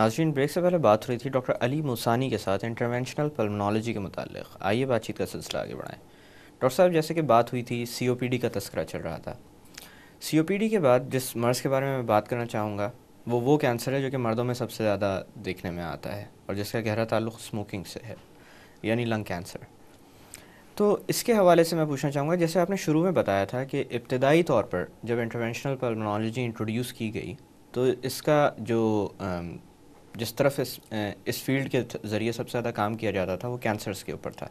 नाजरीन ब्रेक से पहले बात हो रही थी डॉक्टर अली मूसानी के साथ इंटरवेंशनल पल्मोनोलॉजी के मतलब आइए बातचीत का सिलसिला आगे बढ़ाएं डॉक्टर साहब जैसे कि बात हुई थी सी का तस्करा चल रहा था सी के बाद जिस मर्ज़ के बारे में मैं बात करना चाहूँगा वो वो कैंसर है जो कि मर्दों में सबसे ज़्यादा देखने में आता है और जिसका गहरा ताल्लुक स्मोकिंग से है यानी लंग कैंसर तो इसके हवाले से मैं पूछना चाहूँगा जैसे आपने शुरू में बताया था कि इब्तदाई तौर पर जब इंटरवेंशनल पल्मोलॉजी इंट्रोड्यूस की गई तो इसका जो जिस तरफ इस इस फील्ड के ज़रिए सबसे ज़्यादा काम किया जाता था वो कैंसर्स के ऊपर था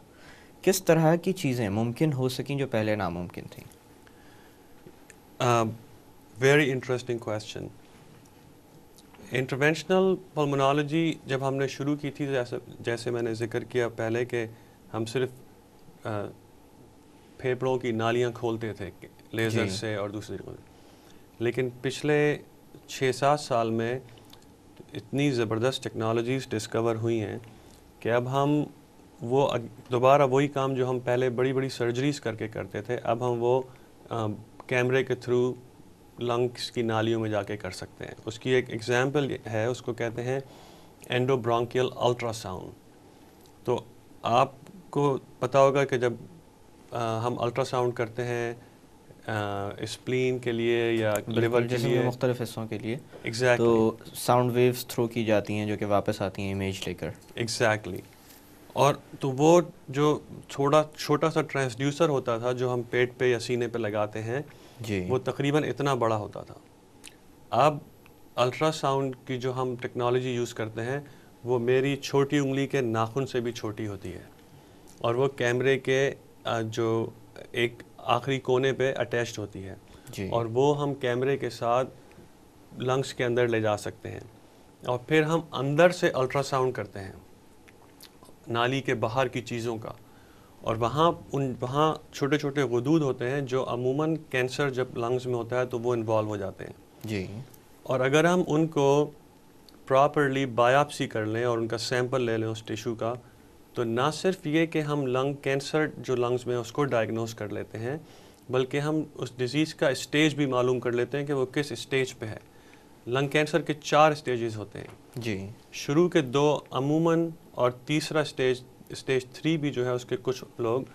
किस तरह की चीज़ें मुमकिन हो सकें जो पहले नामुमकिन थी very interesting question interventional pulmonology जब हमने शुरू की थी जैसे जैसे मैंने जिक्र किया पहले कि हम सिर्फ फेफड़ों की नालियां खोलते थे लेज़र से और दूसरी लेकिन पिछले छः सात साल में इतनी ज़बरदस्त टेक्नोलॉजीज़ डिस्कवर हुई हैं कि अब हम वो दोबारा वही काम जो हम पहले बड़ी बड़ी सर्जरीज़ करके करते थे अब हम वो आ, कैमरे के थ्रू लंग्स की नालियों में जाके कर सकते हैं उसकी एक एग्ज़ाम्पल है उसको कहते हैं एंडोब्रोंकियल अल्ट्रासाउंड तो आपको पता होगा कि जब आ, हम अल्ट्रासाउंड करते हैं स्प्लीन के लिए या लिवर के लिए मुख्तलि हिस्सों के लिए exactly. तो साउंड वेव्स थ्रो की जाती हैं जो कि वापस आती हैं इमेज लेकर एग्जैक्टली exactly. और तो वो जो थोड़ा छोटा सा ट्रांसड्यूसर होता था जो हम पेट पे या सीने पे लगाते हैं जी वो तकरीबन इतना बड़ा होता था अब अल्ट्रासाउंड की जो हम टेक्नोलॉजी यूज़ करते हैं वो मेरी छोटी उंगली के नाखून से भी छोटी होती है और वो कैमरे के जो एक आखिरी कोने पे अटैच्ड होती है और वो हम कैमरे के साथ लंग्स के अंदर ले जा सकते हैं और फिर हम अंदर से अल्ट्रासाउंड करते हैं नाली के बाहर की चीज़ों का और वहाँ उन वहाँ छोटे छोटे वदूद होते हैं जो अमूमन कैंसर जब लंग्स में होता है तो वो इन्वॉल्व हो जाते हैं जी और अगर हम उनको प्रॉपरली बायोप्सी कर लें और उनका सैंपल ले लें उस टिशू का तो ना सिर्फ ये कि हम लंग कैंसर जो लंग्स में उसको डायग्नोस कर लेते हैं बल्कि हम उस डिज़ीज़ का स्टेज भी मालूम कर लेते हैं कि वो किस स्टेज पे है लंग कैंसर के चार स्टेजेस होते हैं जी शुरू के दो अमूमन और तीसरा स्टेज स्टेज थ्री भी जो है उसके कुछ लोग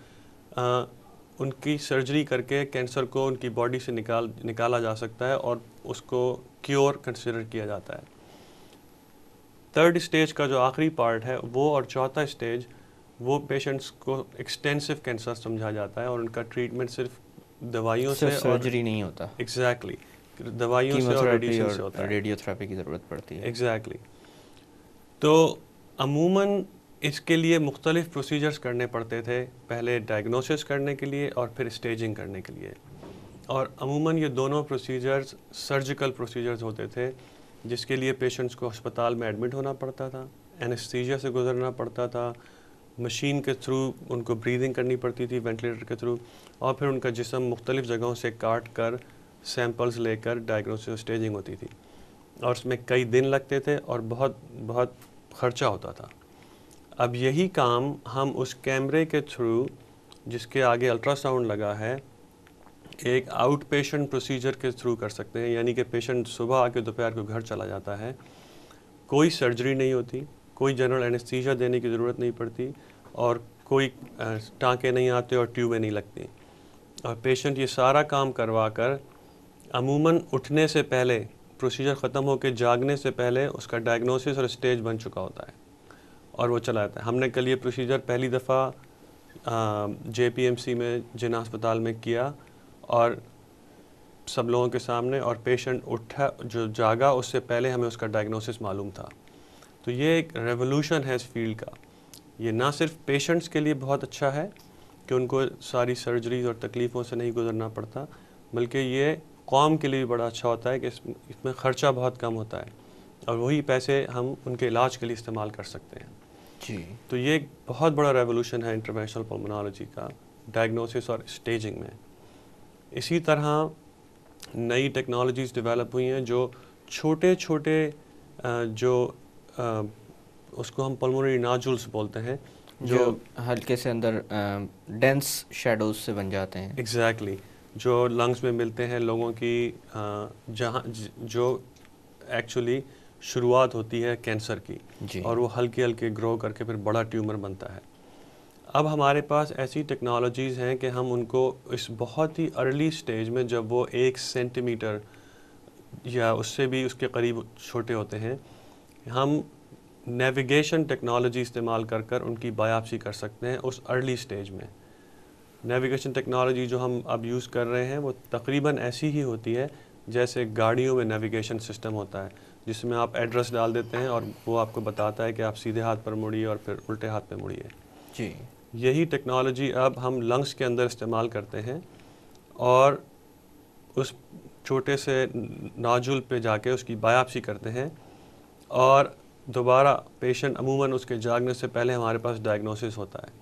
आ, उनकी सर्जरी करके कैंसर को उनकी बॉडी से निकाल निकाला जा सकता है और उसको क्योर कंसिडर किया जाता है थर्ड स्टेज का जो आखिरी पार्ट है वो और चौथा स्टेज वो पेशेंट्स को एक्सटेंसिव कैंसर समझा जाता है और उनका ट्रीटमेंट सिर्फ दवाइयों से सर्जरी नहीं होता एग्जैक्टली exactly, दवाइयों से और रेडियोथेरेपी की ज़रूरत पड़ती है एग्जैक्टली exactly. तो अमूमन इसके लिए मुख्तलिफ प्रोसीजर्स करने पड़ते थे पहले डायग्नोसिस करने के लिए और फिर स्टेजिंग करने के लिए और अमूमन ये दोनों प्रोसीजर्स सर्जिकल प्रोसीजर्स होते थे जिसके लिए पेशेंट्स को अस्पताल में एडमिट होना पड़ता था एनेस्थीजिया से गुजरना पड़ता था मशीन के थ्रू उनको ब्रीदिंग करनी पड़ती थी वेंटिलेटर के थ्रू और फिर उनका जिसम मुख्तलिफ़ जगहों से काट कर सैम्पल्स लेकर डायग्नोसिस स्टेजिंग होती थी और उसमें कई दिन लगते थे और बहुत बहुत खर्चा होता था अब यही काम हम उस कैमरे के थ्रू जिसके आगे अल्ट्रासाउंड लगा है एक आउट पेशेंट प्रोसीजर के थ्रू कर सकते हैं यानी कि पेशेंट सुबह आके दोपहर को घर चला जाता है कोई सर्जरी नहीं होती कोई जनरल एनेस्थीजा देने की ज़रूरत नहीं पड़ती और कोई टाँके नहीं आते और ट्यूबें नहीं लगती और पेशेंट ये सारा काम करवा कर अमूमन उठने से पहले प्रोसीजर ख़त्म होकर जागने से पहले उसका डायग्नोसिस और स्टेज बन चुका होता है और वो चला जाता है हमने कल ये प्रोसीजर पहली दफ़ा जे पी एम सी में जिना अस्पताल में किया और सब लोगों के सामने और पेशेंट उठा जो जागा उससे पहले हमें उसका डायग्नोसिस मालूम था तो ये एक रेवोल्यूशन है इस फील्ड का ये ना सिर्फ पेशेंट्स के लिए बहुत अच्छा है कि उनको सारी सर्जरीज और तकलीफ़ों से नहीं गुजरना पड़ता बल्कि ये कौम के लिए भी बड़ा अच्छा होता है कि इस, इसमें ख़र्चा बहुत कम होता है और वही पैसे हम उनके इलाज के लिए इस्तेमाल कर सकते हैं जी तो ये एक बहुत बड़ा रेवोल्यूशन है इंटरनेशनल पल्मोनोलॉजी का डायग्नोसिस और स्टेजिंग में इसी तरह नई टेक्नोलॉजीज़ डेवलप हुई हैं जो छोटे छोटे जो उसको हम पल्मोनरी नाजुल्स बोलते हैं जो, जो हल्के से अंदर डेंस शेडोज से बन जाते हैं एग्जैक्टली exactly, जो लंग्स में मिलते हैं लोगों की जहाँ जो एक्चुअली शुरुआत होती है कैंसर की और वो हल्के हल्के ग्रो करके फिर बड़ा ट्यूमर बनता है अब हमारे पास ऐसी टेक्नोलॉजीज़ हैं कि हम उनको इस बहुत ही अर्ली स्टेज में जब वो एक सेंटीमीटर या उससे भी उसके करीब छोटे होते हैं हम नेविगेशन टेक्नोलॉजी इस्तेमाल कर कर उनकी बायापसी कर सकते हैं उस अर्ली स्टेज में नेविगेशन टेक्नोलॉजी जो हम अब यूज़ कर रहे हैं वो तकरीबन ऐसी ही होती है जैसे गाड़ियों में नेविगेशन सिस्टम होता है जिसमें आप एड्रेस डाल देते हैं और वो आपको बताता है कि आप सीधे हाथ पर मुड़िए और फिर उल्टे हाथ पर मुड़िए जी यही टेक्नोलॉजी अब हम लंग्स के अंदर इस्तेमाल करते हैं और उस छोटे से नाजुल पे जाके उसकी बायापसी करते हैं और दोबारा पेशेंट अमूमन उसके जागने से पहले हमारे पास डायग्नोसिस होता है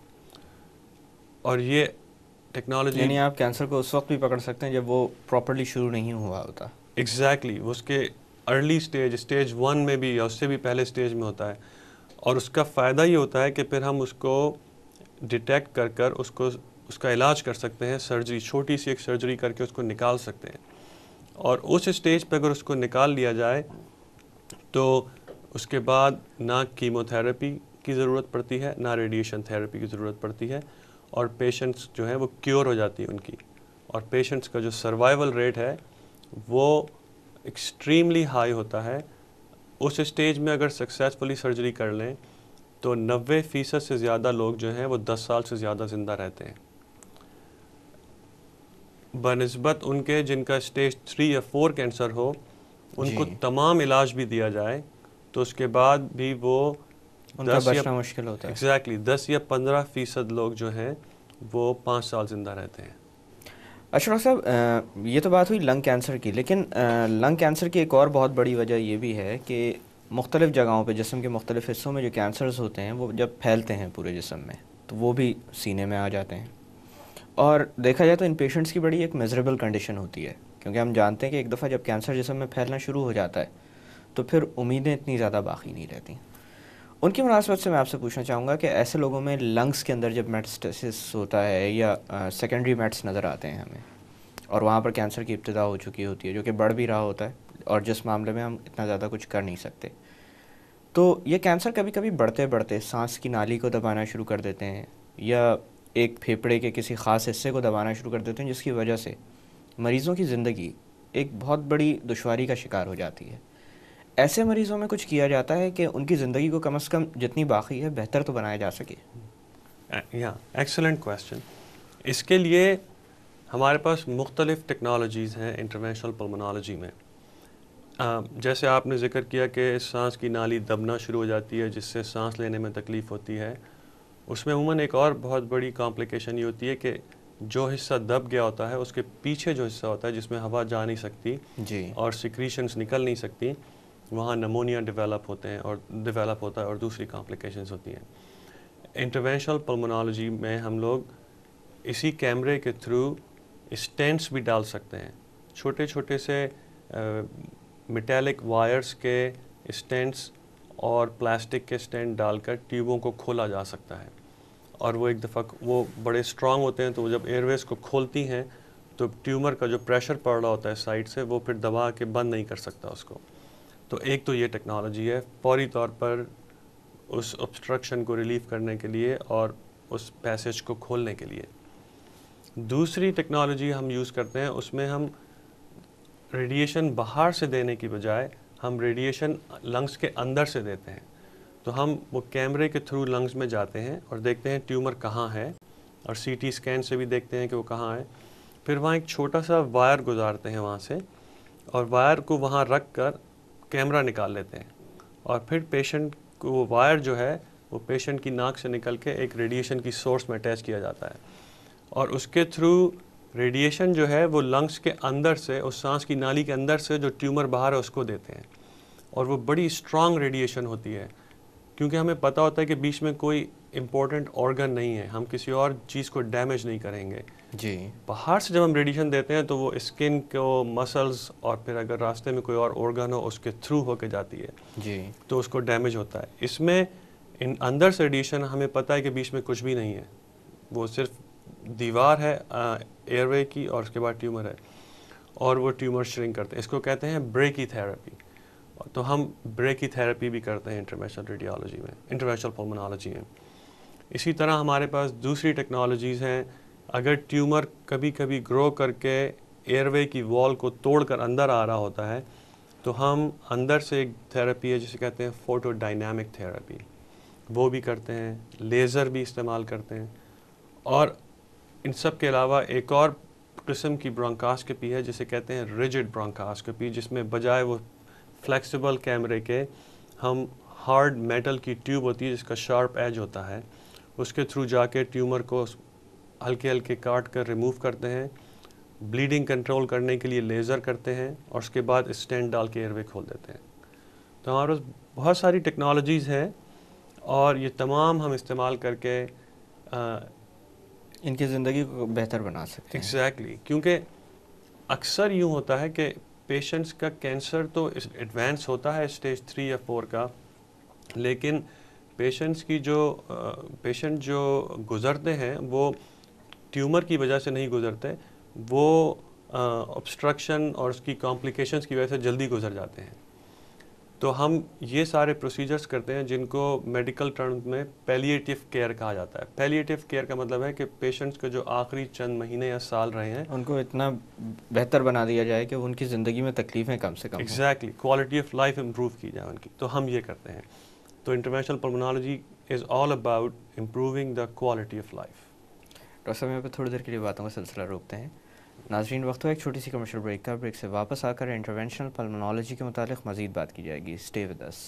और ये टेक्नोलॉजी यानी आप कैंसर को उस वक्त भी पकड़ सकते हैं जब वो प्रॉपरली शुरू नहीं हुआ होता एग्जैक्टली exactly, उसके अर्ली स्टेज स्टेज वन में भी या उससे भी पहले स्टेज में होता है और उसका फ़ायदा ये होता है कि फिर हम उसको डिटेक्ट कर कर उसको उसका इलाज कर सकते हैं सर्जरी छोटी सी एक सर्जरी करके उसको निकाल सकते हैं और उस स्टेज पर अगर उसको निकाल लिया जाए तो उसके बाद ना कीमोथेरेपी की ज़रूरत पड़ती है ना रेडिएशन थेरेपी की ज़रूरत पड़ती है और पेशेंट्स जो हैं वो क्योर हो जाती है उनकी और पेशेंट्स का जो सर्वाइवल रेट है वो एक्सट्रीमली हाई होता है उस स्टेज में अगर सक्सेसफुली सर्जरी कर लें तो 90 फ़ीसद से ज़्यादा लोग जो हैं वो 10 साल से ज़्यादा ज़िंदा रहते हैं बनस्बत उनके जिनका स्टेज थ्री या फोर कैंसर हो उनको तमाम इलाज भी दिया जाए तो उसके बाद भी वो उनका मुश्किल होता है एग्जैक्टली exactly, दस या पंद्रह फ़ीसद लोग जो हैं वो पाँच साल ज़िंदा रहते हैं अच्छा डॉक्टर साहब ये तो बात हुई लंग कैंसर की लेकिन लंग कैंसर की एक और बहुत बड़ी वजह ये भी है कि मुख्तलिफ़ जगहों पर जिसम के मुख्तलिफ़ हिस्सों में जो कैंसर्स होते हैं वो जब फैलते हैं पूरे जिसम में तो वो भी सीने में आ जाते हैं और देखा जाए तो इन पेशेंट्स की बड़ी एक मेजरेबल कंडीशन होती है क्योंकि हम जानते हैं कि एक दफ़ा जब कैंसर जिसम में फैलना शुरू हो जाता है तो फिर उम्मीदें इतनी ज़्यादा बाकी नहीं रहती उनकी मुनासबत से मैं आपसे पूछना चाहूँगा कि ऐसे लोगों में लंग्स के अंदर जब मेटस्टेसिस होता है या सेकेंडरी मेट्स नज़र आते हैं हमें और वहाँ पर कैंसर की इब्तदा हो चुकी होती है जो कि बढ़ भी रहा होता है और जिस मामले में हम इतना ज़्यादा कुछ कर नहीं सकते तो ये कैंसर कभी कभी बढ़ते बढ़ते सांस की नाली को दबाना शुरू कर देते हैं या एक फेफड़े के किसी ख़ास हिस्से को दबाना शुरू कर देते हैं जिसकी वजह से मरीज़ों की ज़िंदगी एक बहुत बड़ी दुशारी का शिकार हो जाती है ऐसे मरीज़ों में कुछ किया जाता है कि उनकी ज़िंदगी को कम अज़ कम जितनी बाकी है बेहतर तो बनाया जा सके या एक्सेलेंट क्वेश्चन इसके लिए हमारे पास मुख्तलिफ़ टेक्नोलॉजीज़ हैं इंटरनेशनल पलमोनोलॉजी में हाँ, जैसे आपने जिक्र किया कि सांस की नाली दबना शुरू हो जाती है जिससे सांस लेने में तकलीफ़ होती है उसमें उमन एक और बहुत बड़ी कॉम्प्लिकेशन ये होती है कि जो हिस्सा दब गया होता है उसके पीछे जो हिस्सा होता है जिसमें हवा जा नहीं सकती जी और सिक्रीशंस निकल नहीं सकती वहाँ नमोनिया डेवलप होते हैं और डेवलप होता है और दूसरी कॉम्प्लिकेशंस होती हैं इंटरवेंशनल पल्मोनोलॉजी में हम लोग इसी कैमरे के थ्रू स्टेंट्स भी डाल सकते हैं छोटे छोटे से मेटालिक वायर्स के स्टेंट्स और प्लास्टिक के स्टैंड डालकर ट्यूबों को खोला जा सकता है और वो एक दफ़ा वो बड़े स्ट्रांग होते हैं तो वो जब एयरवेज को खोलती हैं तो ट्यूमर का जो प्रेशर पड़ रहा होता है साइड से वो फिर दबा के बंद नहीं कर सकता उसको तो एक तो ये टेक्नोलॉजी है फौरी तौर पर उस ऑब्स्ट्रक्शन को रिलीव करने के लिए और उस पैसेज को खोलने के लिए दूसरी टेक्नोलॉजी हम यूज़ करते हैं उसमें हम रेडिएशन बाहर से देने की बजाय हम रेडिएशन लंग्स के अंदर से देते हैं तो हम वो कैमरे के थ्रू लंग्स में जाते हैं और देखते हैं ट्यूमर कहाँ है और सीटी स्कैन से भी देखते हैं कि वो कहाँ है फिर वहाँ एक छोटा सा वायर गुजारते हैं वहाँ से और वायर को वहाँ रख कर कैमरा निकाल लेते हैं और फिर पेशेंट को वो वायर जो है वो पेशेंट की नाक से निकल के एक रेडिएशन की सोर्स में अटैच किया जाता है और उसके थ्रू रेडिएशन जो है वो लंग्स के अंदर से उस सांस की नाली के अंदर से जो ट्यूमर बाहर है उसको देते हैं और वो बड़ी स्ट्रांग रेडिएशन होती है क्योंकि हमें पता होता है कि बीच में कोई इम्पोर्टेंट ऑर्गन नहीं है हम किसी और चीज़ को डैमेज नहीं करेंगे जी बाहर से जब हम रेडिएशन देते हैं तो वो स्किन को मसल्स और फिर अगर रास्ते में कोई और ऑर्गन हो उसके थ्रू होके जाती है जी तो उसको डैमेज होता है इसमें इन अंदर से रेडिएशन हमें पता है कि बीच में कुछ भी नहीं है वो सिर्फ दीवार है एयरवे की और उसके बाद ट्यूमर है और वो ट्यूमर श्रिंक करते हैं इसको कहते हैं ब्रेकी थेरेपी तो हम ब्रेकी थेरेपी भी करते हैं इंटरनेशनल रेडियोलॉजी में इंटरनेशनल पोमोनोलॉजी में इसी तरह हमारे पास दूसरी टेक्नोलॉजीज़ हैं अगर ट्यूमर कभी कभी ग्रो करके एयरवे की वॉल को तोड़कर अंदर आ रहा होता है तो हम अंदर से एक थेरेपी है जिसे कहते हैं फोटो डाइनामिक थेरेपी वो भी करते हैं लेज़र भी इस्तेमाल करते हैं और इन सब के अलावा एक और किस्म की ब्रोंकास्कोपी है जिसे कहते हैं रिजिड ब्रोंकास्कोपी जिसमें बजाय वो फ्लेक्सिबल कैमरे के हम हार्ड मेटल की ट्यूब होती है जिसका शार्प एज होता है उसके थ्रू जाके ट्यूमर को हल्के हल्के काट कर रिमूव करते हैं ब्लीडिंग कंट्रोल करने के लिए लेज़र करते हैं और उसके बाद स्टेंट डाल के एयरवे खोल देते हैं तो हमारे पास बहुत सारी टेक्नोलॉजीज़ हैं और ये तमाम हम इस्तेमाल करके इनकी ज़िंदगी को बेहतर बना सकते एग्जैक्टली exactly. क्योंकि अक्सर यूँ होता है कि पेशेंट्स का कैंसर तो एडवांस होता है स्टेज थ्री या फोर का लेकिन पेशेंट्स की जो पेशेंट जो गुज़रते हैं वो ट्यूमर की वजह से नहीं गुज़रते वो ऑब्स्ट्रक्शन और उसकी कॉम्प्लिकेशंस की वजह से जल्दी गुजर जाते हैं तो हम ये सारे प्रोसीजर्स करते हैं जिनको मेडिकल टर्म में पैलिएटिव केयर कहा जाता है पैलिएटिव केयर का मतलब है कि पेशेंट्स के जो आखिरी चंद महीने या साल रहे हैं उनको इतना बेहतर बना दिया जाए कि उनकी ज़िंदगी में तकलीफ़ें कम से कम exactly quality of life improve की जाए उनकी तो हम ये करते हैं तो international pulmonology is all about improving the quality of life doctor साहब यहाँ पर थोड़ी देर के लिए बातों का सिलसिला रोकते हैं नाजरीन वक्त एक छोटी सी कमर्शियल ब्रेक का ब्रेक से वापस आकर इंटरवेंशनल पल्मोनोलॉजी के मुतालिक मजीद बात की जाएगी स्टे विद अस